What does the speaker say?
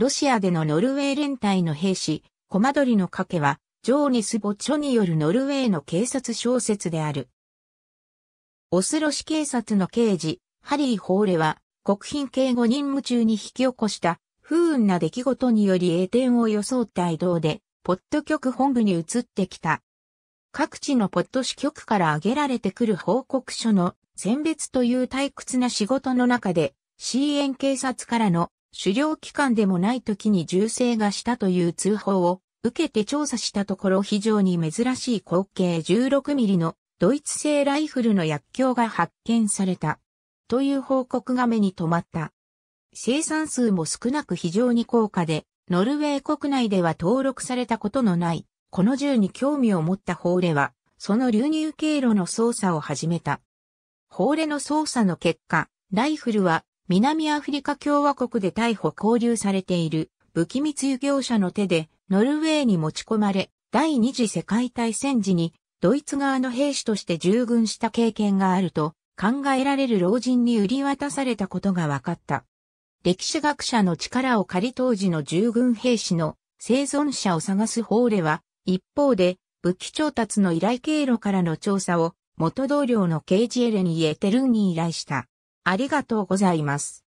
ロシアでのノルウェー連隊の兵士、コマドリの賭けは、ジョーニス・ボチョによるノルウェーの警察小説である。オスロ市警察の刑事、ハリー・ホーレは、国賓警護任務中に引き起こした不運な出来事により栄転を装った移動で、ポット局本部に移ってきた。各地のポット支局から挙げられてくる報告書の選別という退屈な仕事の中で、CN 警察からの狩猟期間でもない時に銃声がしたという通報を受けて調査したところ非常に珍しい口径16ミリのドイツ製ライフルの薬莢が発見された。という報告が目に留まった。生産数も少なく非常に高価で、ノルウェー国内では登録されたことのない、この銃に興味を持った法令は、その流入経路の操作を始めた。法令の操作の結果、ライフルは南アフリカ共和国で逮捕交留されている武器密輸業者の手でノルウェーに持ち込まれ、第二次世界大戦時にドイツ側の兵士として従軍した経験があると考えられる老人に売り渡されたことが分かった。歴史学者の力を借り当時の従軍兵士の生存者を探す法令は、一方で武器調達の依頼経路からの調査を元同僚のケージエレニエ・テルンに依頼した。ありがとうございます。